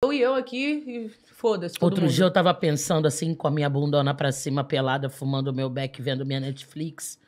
Eu e eu aqui, foda-se. Outro mundo. dia eu tava pensando assim, com a minha bundona pra cima, pelada, fumando meu beck, vendo minha Netflix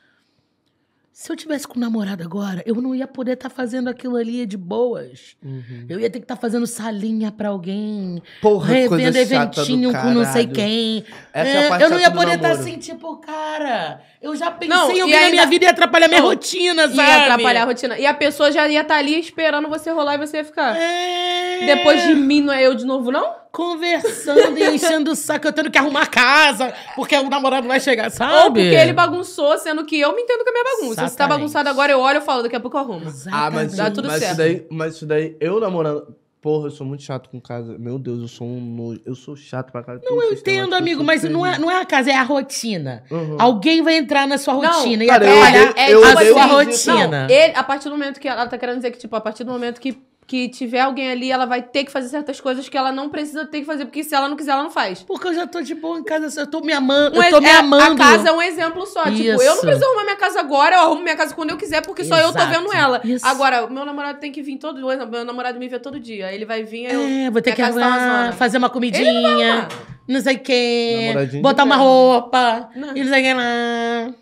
se eu tivesse com um namorado agora, eu não ia poder estar tá fazendo aquilo ali de boas. Uhum. Eu ia ter que estar tá fazendo salinha para alguém. Porra, revendo eventinho com não sei quem. É, é eu não ia poder estar tá assim, tipo, cara, eu já pensei não, em alguém na minha vida e atrapalhar minha não, rotina, sabe? Ia atrapalhar a rotina. E a pessoa já ia estar tá ali esperando você rolar e você ia ficar. É... Depois de mim não é eu de novo, não? conversando e enchendo o saco, eu tendo que arrumar casa, porque o namorado vai chegar, sabe? Ou porque ele bagunçou, sendo que eu me entendo com a minha bagunça. Exatamente. Se tá bagunçado agora, eu olho e falo, daqui a pouco eu arrumo. Exatamente. Ah, mas, Dá tudo mas certo. Isso daí, mas isso daí, eu namorando... Porra, eu sou muito chato com casa. Meu Deus, eu sou um nojo. Eu sou chato pra casa. Não, eu entendo, amigo, mas não é, não é a casa, é a rotina. Uhum. Alguém vai entrar na sua rotina não, e cara, atrapalhar eu, eu, a sua rotina. Não, ele, a partir do momento que ela tá querendo dizer que, tipo, a partir do momento que que tiver alguém ali, ela vai ter que fazer certas coisas que ela não precisa ter que fazer, porque se ela não quiser, ela não faz. Porque eu já tô de boa em casa, eu tô me amando, um eu tô me é, amando. A casa é um exemplo só. Isso. Tipo, eu não preciso arrumar minha casa agora, eu arrumo minha casa quando eu quiser, porque Exato. só eu tô vendo ela. Isso. Agora, meu namorado tem que vir todo dia, meu namorado me vê todo dia. Ele vai vir, eu... É, vou ter que tá arrumar, tá fazer uma comidinha, não, não, sei o quê, botar uma roupa, não. e não sei o que lá.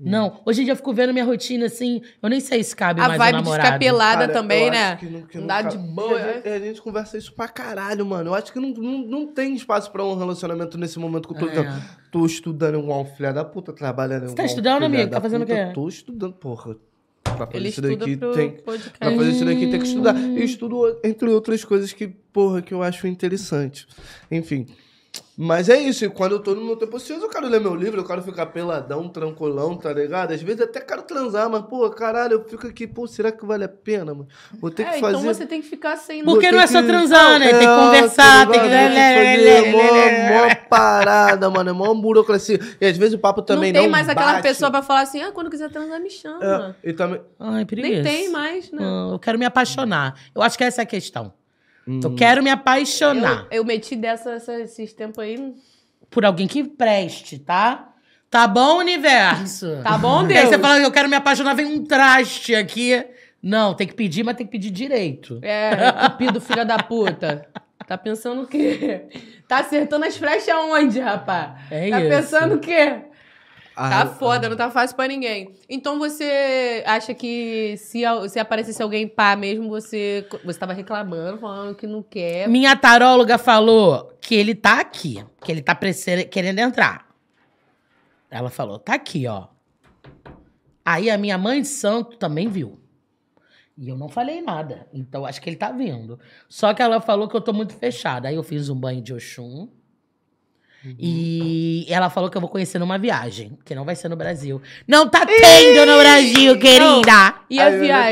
Hum. Não, hoje em dia eu fico vendo minha rotina assim, eu nem sei se cabe a mais vibe A namorado. de ficar pelada Cara, também, né? não, que não dá de boa. A gente, a gente, conversa isso pra caralho, mano. Eu acho que não, não, não tem espaço pra um relacionamento nesse momento que eu tô, é. Então, tô estudando igual um filha da puta, trabalhando Você tá estudando, amigo? Tá fazendo o quê? Tô estudando, porra. Pra fazer, Ele isso daqui, tem, podcast. pra fazer isso daqui tem que estudar. Eu hum. estudo, entre outras coisas que, porra, que eu acho interessante. Enfim. Mas é isso, e quando eu tô no meu tempo ocioso, eu quero ler meu livro, eu quero ficar peladão, tranquilão, tá ligado? Às vezes até quero transar, mas, pô, caralho, eu fico aqui, pô, será que vale a pena, mano? Vou ter é, que então fazer. Então você tem que ficar sem Porque não é só transar, né? Tem que conversar, tá tem que. É mó, mó parada, mano, é mó burocracia. E às vezes o papo também não. Tem não tem mais bate. aquela pessoa pra falar assim, ah, quando quiser transar, me chama. É, e também. Ai, Nem tem mais, né? Hum, eu quero me apaixonar. Eu acho que essa é a questão. Hum. Eu quero me apaixonar. Eu, eu meti dessa, essa, esses tempos aí. Por alguém que preste, tá? Tá bom, universo? Tá bom, Deus? Aí você fala, eu quero me apaixonar, vem um traste aqui. Não, tem que pedir, mas tem que pedir direito. É, cupido, filha da puta. Tá pensando o quê? Tá acertando as flechas aonde, rapá? É tá isso. Tá pensando o quê? Ah, tá foda, não tá fácil pra ninguém. Então você acha que se, se aparecesse alguém pá mesmo, você, você tava reclamando, falando que não quer. Minha taróloga falou que ele tá aqui, que ele tá querendo entrar. Ela falou, tá aqui, ó. Aí a minha mãe de santo também viu. E eu não falei nada. Então acho que ele tá vindo. Só que ela falou que eu tô muito fechada. Aí eu fiz um banho de Oxum. E uhum. ela falou que eu vou conhecer numa viagem, que não vai ser no Brasil. Não tá tendo no Brasil, querida! E a viagem?